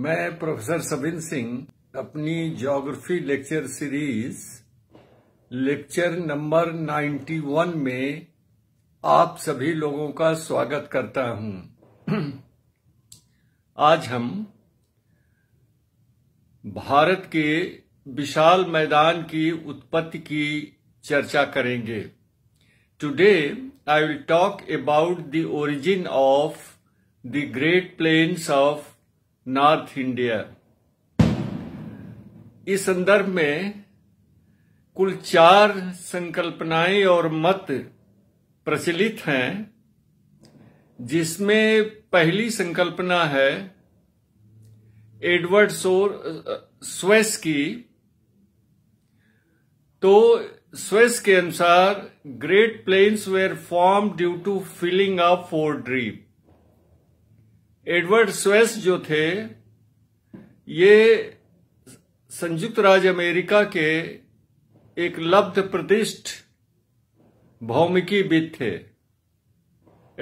मैं प्रोफेसर सबिन सिंह अपनी geography lecture series lecture number 91 में आप सभी लोगों का स्वागत करता हूं आज हम भारत के विशाल मैदान की उत्पत्ति की चर्चा करेंगे today I will talk about the origin of the great plains of North India इस संदर्भ में कुल चार संकल्पनाएं और मत प्रचलित हैं जिसमें पहली संकल्पना है एडवर्ड सोर स्वेस की तो स्वेस के अनुसार great plains were form due to filling up foredeep Edward Suess जो थे ये संयुक्त राज्य अमेरिका के एक लब्ध प्रतिष्ठ भौमिकीविद थे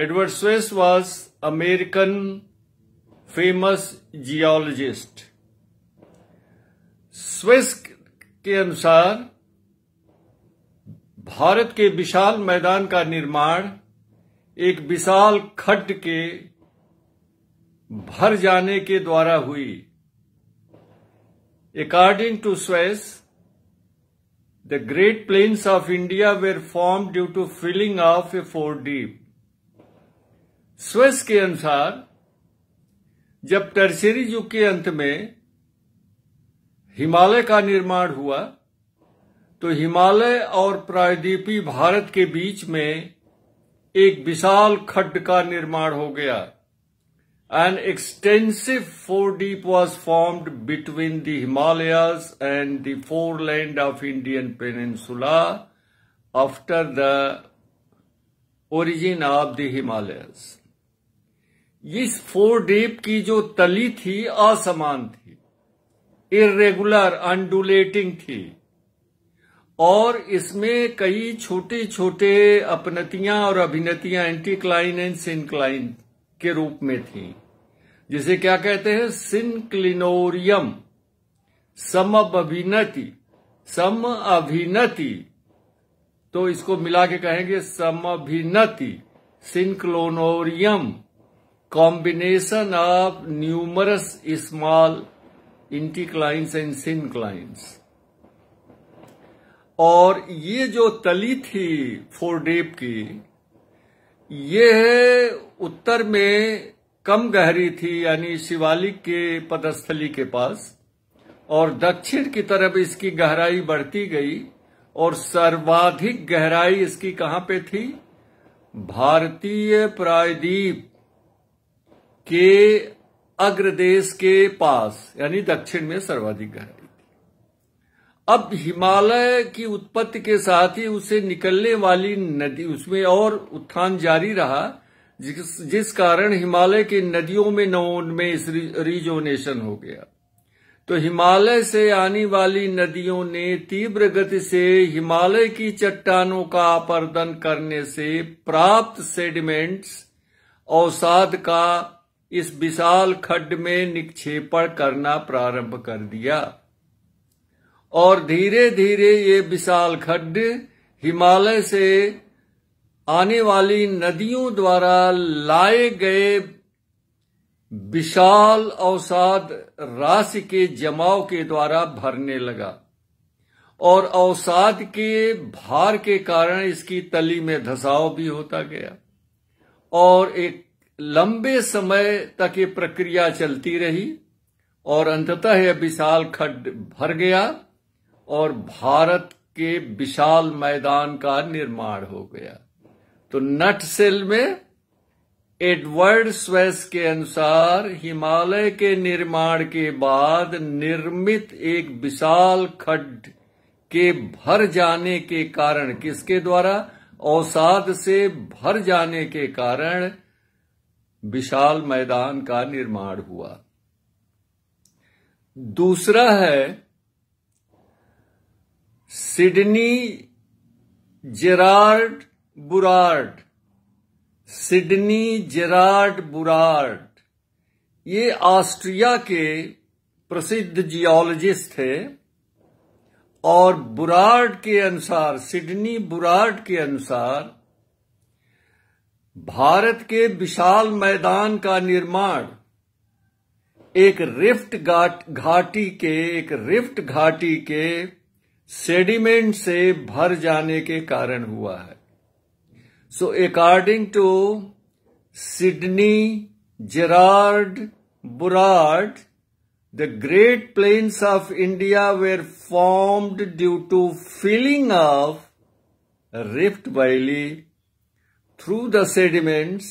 Edward Suess was American famous geologist Suess के अनुसार भारत के विशाल मैदान का निर्माण एक विशाल खड्ड के भर जाने के द्वारा हुई according to Suess the great plains of India were form due to filling of a foredeep Suess के अनुसार जब टर्सरी युग के अंत में हिमालय का निर्माण हुआ तो हिमालय और प्रायद्वीपी भारत के बीच में एक विशाल खड्ड का निर्माण हो गया An extensive foredeep was formed between the Himalayas and the foreland of Indian Peninsula after the origin of the Himalayas. इस फोरडीप की जो तली थी असमान थी irregular, undulating थी और इसमें कई छोटे छोटे अपनतियां और अभिनतियां एंटीक्लाइन एंड एंड थी के रूप में थी जिसे क्या कहते हैं सिंक्लिनोरियम सम अभिनति सम अभिनति तो इसको मिला के कहेंगे समभिनति synclinorium combination of numerous small anticlines and synclines और ये जो तली थी फोरडेप की ये है उत्तर में कम गहरी थी यानी शिवालिक के पदस्थली के पास और दक्षिण की तरफ इसकी गहराई बढ़ती गई और सर्वाधिक गहराई इसकी कहां पे थी भारतीय प्रायद्वीप के अग्रदेश के पास यानी दक्षिण में सर्वाधिक गहराई अब हिमालय की उत्पत्ति के साथ ही उसे निकलने वाली नदी उसमें और उत्थान जारी रहा जिस, जिस कारण हिमालय के नदियों में नवोन्मेष रिजोनेशन हो गया तो हिमालय से आने वाली नदियों ने तीव्र गति से हिमालय की चट्टानों का अपर्दन करने से प्राप्त सेडिमेंट्स अवसाद का इस विशाल खड्ड में निक्षेपण करना प्रारंभ कर दिया और धीरे धीरे ये विशाल खड्ड हिमालय से आने वाली नदियों द्वारा लाए गए विशाल अवसाद राशि के जमाव के द्वारा भरने लगा और अवसाद के भार के कारण इसकी तली में धसाव भी होता गया और एक लंबे समय तक ये प्रक्रिया चलती रही और अंततः यह विशाल खड्ड भर गया और भारत के विशाल मैदान का निर्माण हो गया तो नट सेल में एडवर्ड स्वेस के अनुसार हिमालय के निर्माण के बाद निर्मित एक विशाल खड्ड के भर जाने के कारण किसके द्वारा औसाद से भर जाने के कारण विशाल मैदान का निर्माण हुआ दूसरा है Sidney Gerard Burrard Sidney Gerard Burrard ये ऑस्ट्रिया के प्रसिद्ध जियोलॉजिस्ट थे और बुरार्ड के अनुसार सिडनी बुरार्ड के अनुसार भारत के विशाल मैदान का निर्माण एक रिफ्ट घाटी के एक रिफ्ट घाटी के सेडिमेंट से भर जाने के कारण हुआ है so according to Sidney Gerard Burrard the great plains of India were formed due to filling of rift valley through the sediments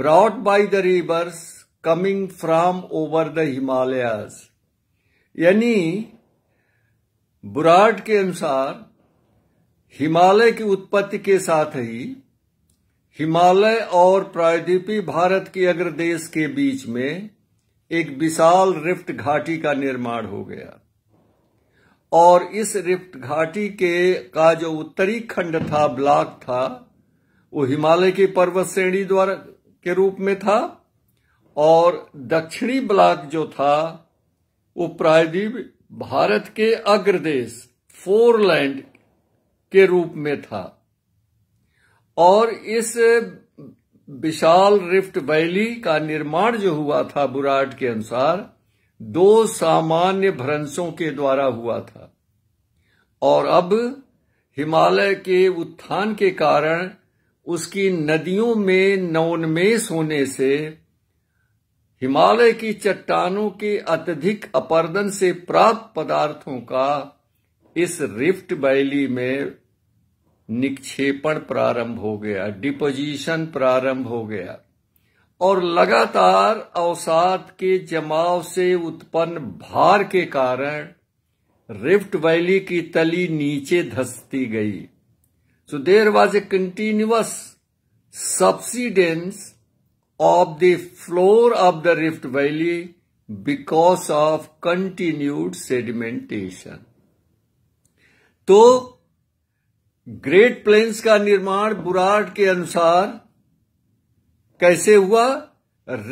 brought by the rivers coming from over the Himalayas यानी Burrard के अनुसार हिमालय की उत्पत्ति के साथ ही हिमालय और प्रायद्वीपी भारत के अग्र देश के बीच में एक विशाल रिफ्ट घाटी का निर्माण हो गया और इस रिफ्ट घाटी के का जो उत्तरी खंड था ब्लॉक था वो हिमालय की पर्वत श्रेणी द्वारा के रूप में था और दक्षिणी ब्लॉक जो था वो प्रायद्वीप भारत के अग्रदेश फोरलैंड के रूप में था और इस विशाल रिफ्ट वैली का निर्माण जो हुआ था बुराट के अनुसार दो सामान्य भ्रंशों के द्वारा हुआ था और अब हिमालय के उत्थान के कारण उसकी नदियों में नवोन्मेष होने से हिमालय की चट्टानों के अत्यधिक अपर्दन से प्राप्त पदार्थों का इस रिफ्ट वैली में निक्षेपण प्रारंभ हो गया डिपोजिशन प्रारंभ हो गया और लगातार अवसाद के जमाव से उत्पन्न भार के कारण रिफ्ट वैली की तली नीचे धसती गई so there was a continuous subsidence of the floor of the rift valley because of continued sedimentation. तो ग्रेट प्लेन्स का निर्माण बुराट के अनुसार कैसे हुआ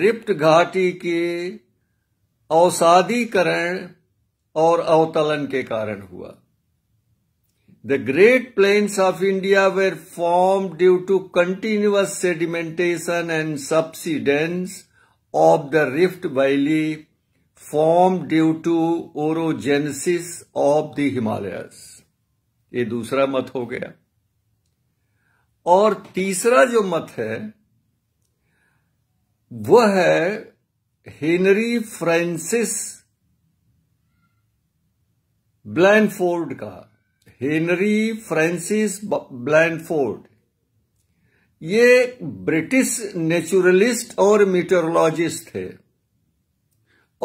रिप्ट घाटी के अवसादीकरण और अवतलन के कारण हुआ The Great Plains of India were formed due to continuous sedimentation and subsidence of the rift valley formed due to orogenesis of the Himalayas. ये दूसरा मत हो गया और तीसरा जो मत है वह है हेनरी फ्रांसिस ब्लैनफोर्ड का हेनरी फ्रांसिस ब्लैंडफोर्ड ये ब्रिटिश नेचुरलिस्ट और मीटरोलॉजिस्ट थे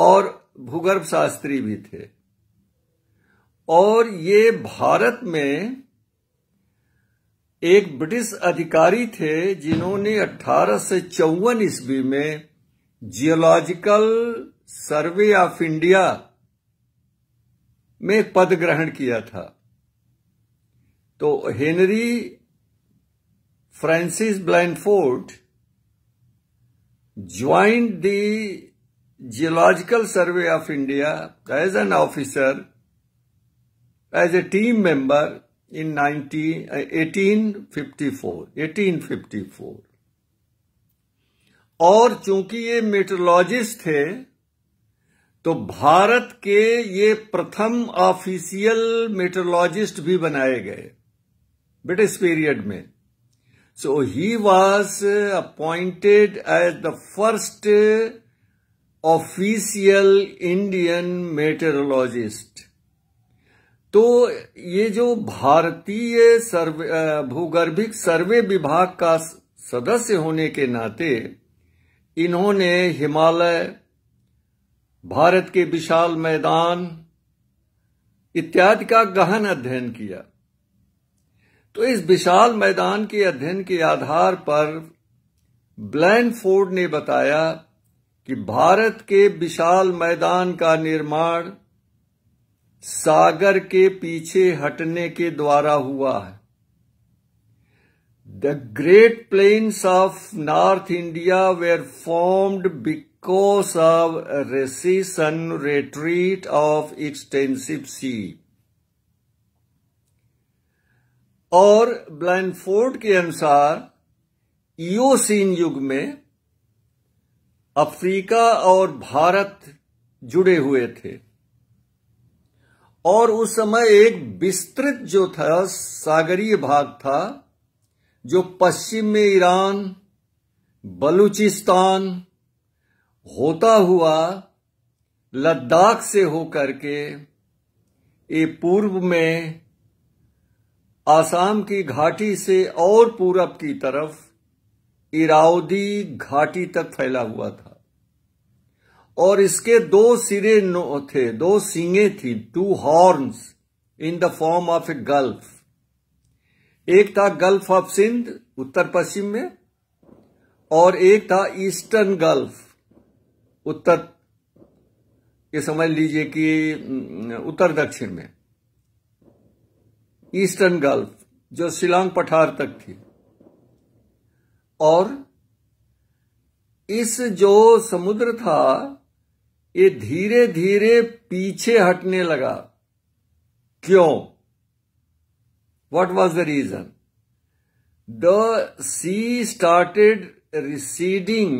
और भूगर्भ शास्त्री भी थे और ये भारत में एक ब्रिटिश अधिकारी थे जिन्होंने अठारह से चौवन ईस्वी में जियोलॉजिकल सर्वे ऑफ इंडिया में पद ग्रहण किया था तो Henry Francis Blanford joined the Geological Survey of India as an officer as a team member in eighteen fifty four और चूंकि ये मेट्रोलॉजिस्ट थे तो भारत के ये प्रथम ऑफिशियल मेट्रोलॉजिस्ट भी बनाए गए ब्रिटिश पीरियड में so he was appointed as the first official Indian meteorologist तो ये जो भारतीय सर्वे भूगर्भिक सर्वे विभाग का सदस्य होने के नाते इन्होंने हिमालय भारत के विशाल मैदान इत्यादि का गहन अध्ययन किया तो इस विशाल मैदान के अध्ययन के आधार पर ब्लैन फोर्ड ने बताया कि भारत के विशाल मैदान का निर्माण सागर के पीछे हटने के द्वारा हुआ है the great plains of North India were formed because of recession retreat of extensive sea और ब्लैनफोर्ड के अनुसार ईओसीन युग में अफ्रीका और भारत जुड़े हुए थे और उस समय एक विस्तृत जो था सागरीय भाग था जो पश्चिम में ईरान बलूचिस्तान होता हुआ लद्दाख से होकर के ये पूर्व में आसाम की घाटी से और पूरब की तरफ इरावदी घाटी तक फैला हुआ था और इसके दो सिरे थे दो सींगे थी two horns in the form of a gulf एक था गल्फ ऑफ सिंध उत्तर पश्चिम में और एक था ईस्टर्न गल्फ उत्तर ये समझ लीजिए कि उत्तर दक्षिण में ईस्टर्न गल्फ जो शिलांग पठार तक थी और इस जो समुद्र था ये धीरे धीरे पीछे हटने लगा क्यों what was the reason the sea started receding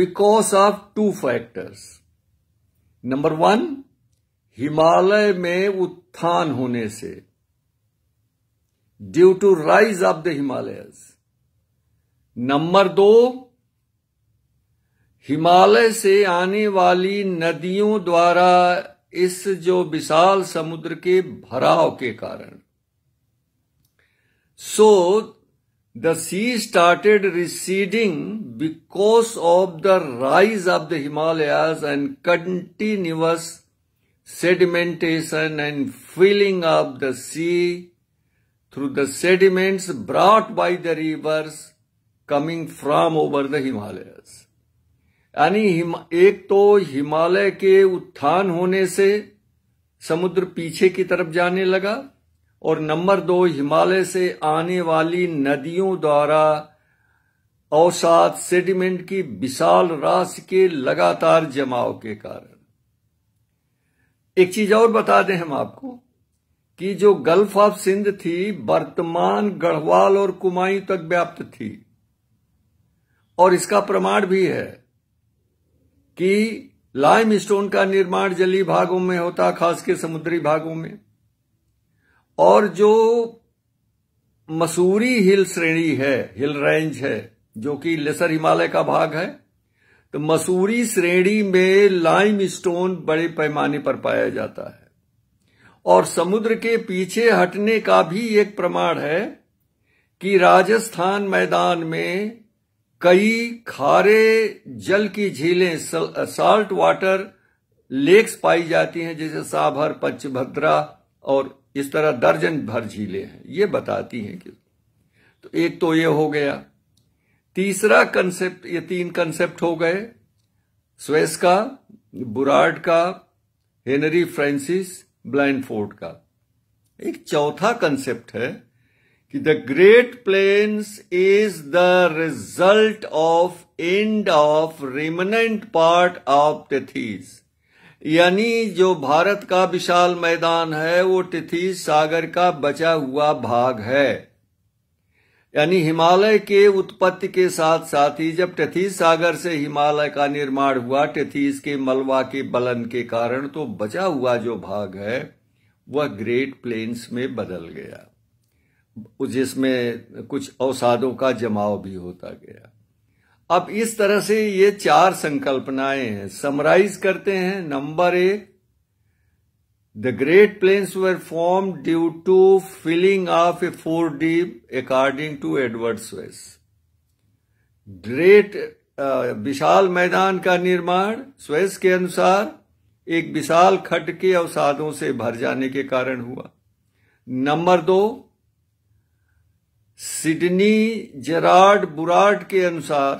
because of two factors number one Himalaya में उत्थान होने से due to rise of the Himalaya number दो हिमालय से आने वाली नदियों द्वारा इस जो विशाल समुद्र के भराव के कारण so the sea started receding because of the rise of the Himalaya and continuous sedimentation and filling of the sea through the sediments brought by the rivers coming from over the Himalayas. यानी एक तो हिमालय के उत्थान होने से समुद्र पीछे की तरफ जाने लगा और नंबर दो हिमालय से आने वाली नदियों द्वारा औसात सेडिमेंट की विशाल राशि के लगातार जमाव के कारण एक चीज और बता दें हम आपको कि जो गल्फ ऑफ सिंध थी वर्तमान गढ़वाल और कुमायूं तक व्याप्त थी और इसका प्रमाण भी है कि लाइम स्टोन का निर्माण जली भागों में होता खास के समुद्री भागों में और जो मसूरी हिल श्रेणी है हिल रेंज है जो कि लेसर हिमालय का भाग है तो मसूरी श्रेणी में लाइम स्टोन बड़े पैमाने पर पाया जाता है और समुद्र के पीछे हटने का भी एक प्रमाण है कि राजस्थान मैदान में कई खारे जल की झीलें साल्ट वाटर लेक्स पाई जाती हैं जैसे साभर पंचभद्रा और इस तरह दर्जन भर झीलें हैं ये बताती हैं कि तो एक तो ये हो गया तीसरा कंसेप्ट ये तीन कंसेप्ट हो गए स्वेस का बुराड का हेनरी फ्रांसिस ब्लैंडफोर्ड का एक चौथा कंसेप्ट है कि the great plains is the result of end of remnant part of Tethys यानी जो भारत का विशाल मैदान है वो टिथीज सागर का बचा हुआ भाग है यानी हिमालय के उत्पत्ति के साथ साथ ही जब टथीस सागर से हिमालय का निर्माण हुआ टथीस के मलवा के बलन के कारण तो बचा हुआ जो भाग है वह ग्रेट प्लेन्स में बदल गया जिसमें कुछ अवसादों का जमाव भी होता गया अब इस तरह से ये चार संकल्पनाएं हैं समराइज करते हैं नंबर एक The Great Plains were formed due to filling of a four deep according to Edward Swiss. Great विशाल मैदान का निर्माण स्वेस के अनुसार एक विशाल खट के अवसादों से भर जाने के कारण हुआ नंबर दो सिडनी जेराड बुराड के अनुसार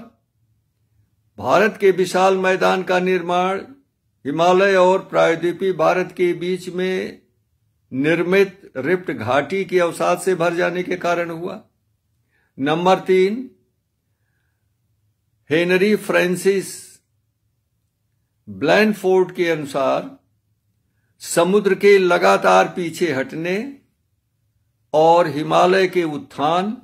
भारत के विशाल मैदान का निर्माण हिमालय और प्रायद्वीपी भारत के बीच में निर्मित रिप्ट घाटी के अवसाद से भर जाने के कारण हुआ नंबर तीन हेनरी फ्रांसिस ब्लैंडफोर्ड के अनुसार समुद्र के लगातार पीछे हटने और हिमालय के उत्थान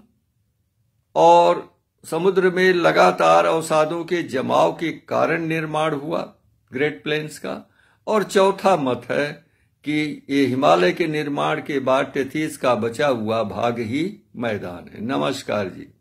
और समुद्र में लगातार अवसादों के जमाव के कारण निर्माण हुआ ग्रेट प्लेन्स का और चौथा मत है कि ये हिमालय के निर्माण के बाद तेतीस का बचा हुआ भाग ही मैदान है नमस्कार जी